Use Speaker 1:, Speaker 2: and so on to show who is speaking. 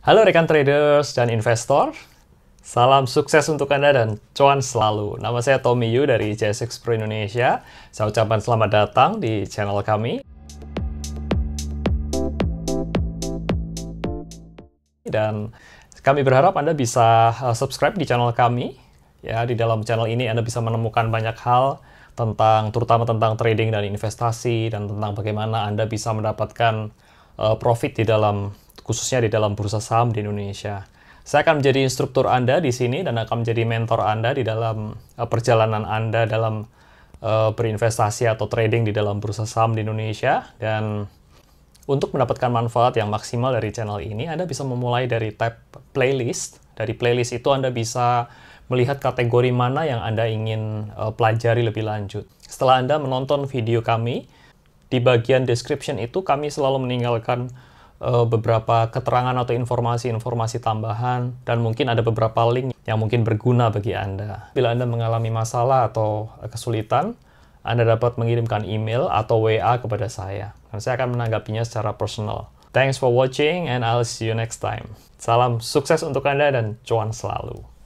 Speaker 1: Halo rekan traders dan investor, salam sukses untuk Anda dan cuan selalu. Nama saya Tommy Yu dari JSX Pro Indonesia. Saya ucapkan selamat datang di channel kami. Dan kami berharap Anda bisa uh, subscribe di channel kami. Ya, di dalam channel ini Anda bisa menemukan banyak hal tentang terutama tentang trading dan investasi dan tentang bagaimana Anda bisa mendapatkan uh, profit di dalam khususnya di dalam bursa saham di Indonesia. Saya akan menjadi instruktur Anda di sini dan akan menjadi mentor Anda di dalam eh, perjalanan Anda dalam eh, berinvestasi atau trading di dalam bursa saham di Indonesia. Dan untuk mendapatkan manfaat yang maksimal dari channel ini, Anda bisa memulai dari tab playlist. Dari playlist itu Anda bisa melihat kategori mana yang Anda ingin eh, pelajari lebih lanjut. Setelah Anda menonton video kami, di bagian description itu kami selalu meninggalkan uh, beberapa keterangan atau informasi-informasi tambahan dan mungkin ada beberapa link yang mungkin berguna bagi Anda. Bila Anda mengalami masalah atau kesulitan, Anda dapat mengirimkan email atau WA kepada saya dan saya akan menanggapinya secara personal. Thanks for watching and I'll see you next time. Salam sukses untuk Anda dan cuan selalu.